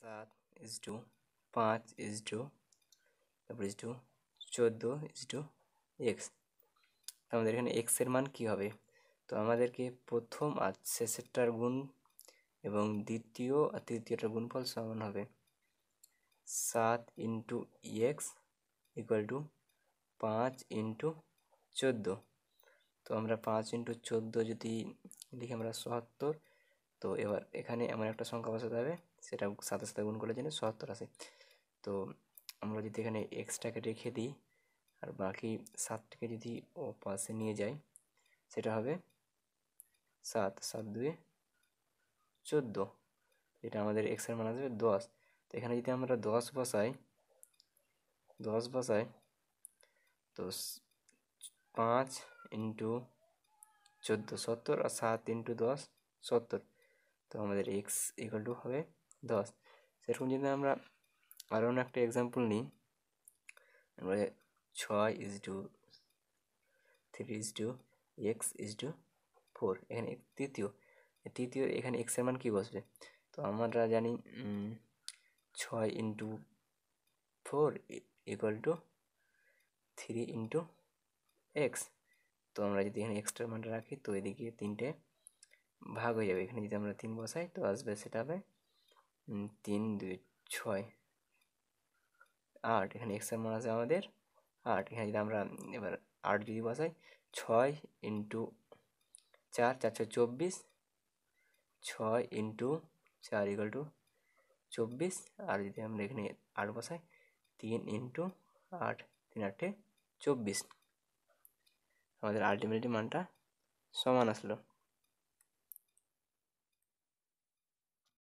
সাত is to পাঁচ is to তারপর ইস টু চোদ্দো ইস টু এক্স আমাদের এখানে এক্সের মান কি হবে তো আমাদেরকে প্রথম আর শেষেরটার গুণ এবং দ্বিতীয় আর তৃতীয়টার গুণফল সমান হবে সাত ইন্টু এক্স ইকুয়াল টু পাঁচ ইন্টু চোদ্দো তো আমরা পাঁচ ইন্টু চোদ্দো যদি লিখি আমরা সত্তর তো এবার এখানে এমন একটা সংখ্যা বসাতে হবে সেটা সাথে সাথে গুণ করলে জন্য সত্তর আসে তো আমরা যদি এখানে এক্সট্রাকে রেখে দিই আর বাকি সাতটাকে যদি ও পাশে নিয়ে যাই সেটা হবে সাত সাত দুয়ে চোদ্দো এটা আমাদের এক্সের মান আসবে দশ তো এখানে যদি আমরা দশ বসাই দশ বসাই তো পাঁচ ইন্টু চোদ্দো সত্তর আর সাত ইন্টু দশ সত্তর তো আমাদের এক্স ইকুয়াল টু হবে দশ সেরকম যদি আমরা আরও অন্য একটা এক্সাম্পল নিই আমরা ছয় is to three is to x is to four এখানে তৃতীয় তৃতীয় এখানে এক্সের মান কী বসবে তো আমরা জানি ছয় into four equal to three into x তো আমরা যদি এখানে এক্সট্রা মানটা রাখি তো এদিকে তিনটে ভাগ হয়ে যাবে এখানে যদি আমরা তিন বসাই তো আসবে সেটা হবে তিন দুই ছয় আট এখানে এক্সের মান আছে আমাদের আট এখানে যদি আমরা এবার আট যদি বসাই ছয় ইন্টু চার চার ছয় চব্বিশ ছয় ইন্টু চার ইকাল টু চব্বিশ আর যদি আমরা এখানে আট বসাই তিন ইন্টু আট তিন আটে চব্বিশ আমাদের আলটিমেটলি মানটা সমান আসলো